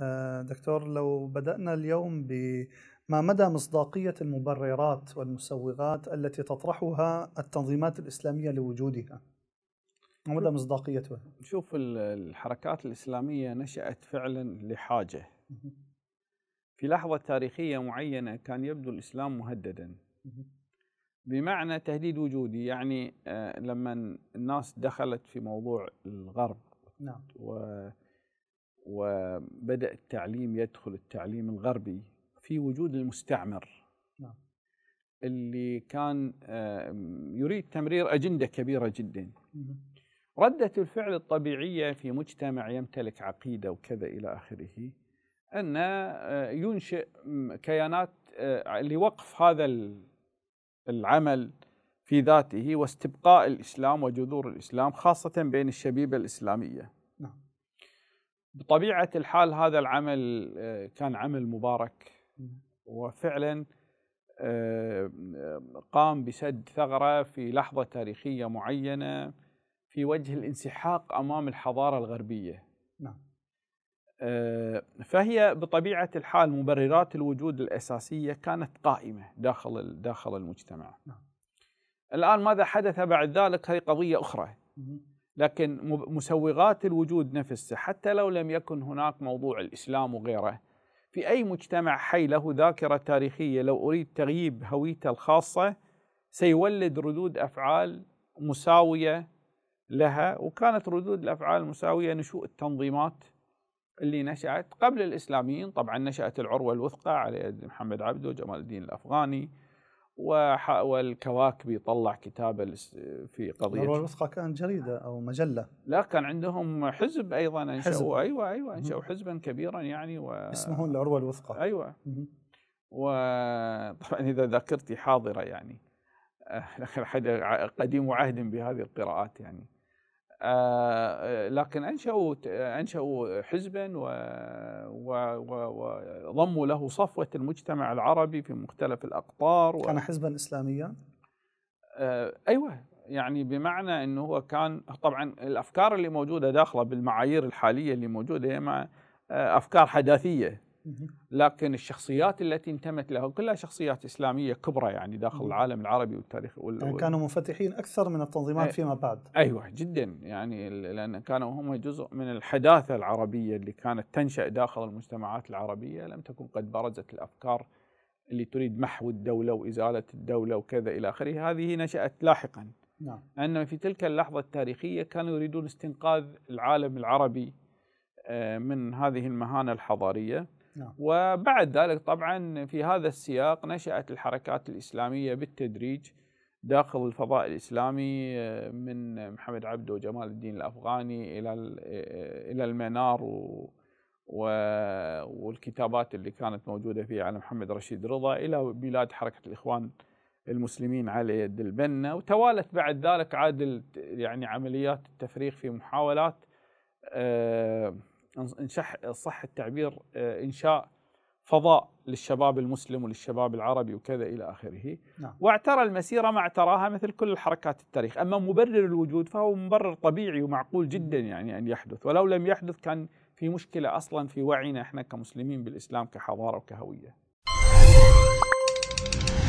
آه، دكتور لو بدأنا اليوم بما مدى مصداقية المبررات والمسوغات التي تطرحها التنظيمات الإسلامية لوجودها ما مدى مصداقيتها؟ شوف الحركات الإسلامية نشأت فعلا لحاجة في لحظة تاريخية معينة كان يبدو الإسلام مهددا بمعنى تهديد وجودي يعني آه، لما الناس دخلت في موضوع الغرب نعم وبدأ التعليم يدخل التعليم الغربي في وجود المستعمر نعم. اللي كان يريد تمرير أجندة كبيرة جدا ردة الفعل الطبيعية في مجتمع يمتلك عقيدة وكذا إلى آخره أن آه، ينشئ كيانات آه، لوقف هذا العمل في ذاته واستبقاء الإسلام وجذور الإسلام خاصة بين الشبيبة الإسلامية بطبيعه الحال هذا العمل آه، كان عمل مبارك وفعلا آه، قام بسد ثغره في لحظه تاريخيه معينه في وجه الانسحاق امام الحضاره الغربيه. نعم. آه، فهي بطبيعه الحال مبررات الوجود الاساسيه كانت قائمه داخل داخل المجتمع. نعم. الان ماذا حدث بعد ذلك هي قضيه اخرى. لكن مسوغات الوجود نفسه حتى لو لم يكن هناك موضوع الإسلام وغيره في أي مجتمع حي له ذاكرة تاريخية لو أريد تغييب هويته الخاصة سيولد ردود أفعال مساوية لها وكانت ردود الأفعال المساوية نشوء التنظيمات اللي نشأت قبل الإسلاميين طبعا نشأت العروة الوثقى على يد محمد عبده وجمال الدين الأفغاني والكواكبي طلع كتاب في قضيه الثروه الوثقى كان جريده او مجله لا كان عندهم حزب ايضا انشأوا حزب. ايوه ايوه, أيوة، انشأوا حزبا كبيرا يعني و... اسمه العروه الوثقى ايوه وطبعا اذا ذاكرتي حاضره يعني أه، حد قديم عهد بهذه القراءات يعني آه، لكن انشأوا انشأوا حزبا وضموا له صفوة المجتمع العربي في مختلف الأقطار كان حزبا إسلاميا؟ آه، أيوه يعني بمعنى أنه هو كان طبعا الأفكار اللي موجودة داخلة بالمعايير الحالية اللي موجودة هي آه، أفكار حداثية لكن الشخصيات التي انتمت لها كلها شخصيات إسلامية كبرى يعني داخل العالم العربي والتاريخ وال... يعني كانوا منفتحين أكثر من التنظيمات فيما بعد أيوة جدا يعني لأن كانوا هم جزء من الحداثة العربية اللي كانت تنشأ داخل المجتمعات العربية لم تكن قد برزت الأفكار اللي تريد محو الدولة وإزالة الدولة وكذا إلى آخره هذه نشأت لاحقا نعم أنما في تلك اللحظة التاريخية كانوا يريدون استنقاذ العالم العربي آه، من هذه المهانة الحضارية نعم. وبعد ذلك طبعا في هذا السياق نشأت الحركات الإسلامية بالتدريج داخل الفضاء الإسلامي آه، من محمد عبده وجمال الدين الأفغاني إلى آه، إلى المنار و والكتابات اللي كانت موجودة فيها على محمد رشيد رضا إلى بلاد حركة الإخوان المسلمين على يد البنا وتوالت بعد ذلك عاد يعني عمليات التفريغ في محاولات آه ان صح التعبير آه، انشاء فضاء للشباب المسلم وللشباب العربي وكذا الى اخره نعم. واعترى المسيره ما اعتراها مثل كل الحركات التاريخ اما مبرر الوجود فهو مبرر طبيعي ومعقول جدا يعني ان يحدث ولو لم يحدث كان في مشكله اصلا في وعينا احنا كمسلمين بالاسلام كحضاره وكهويه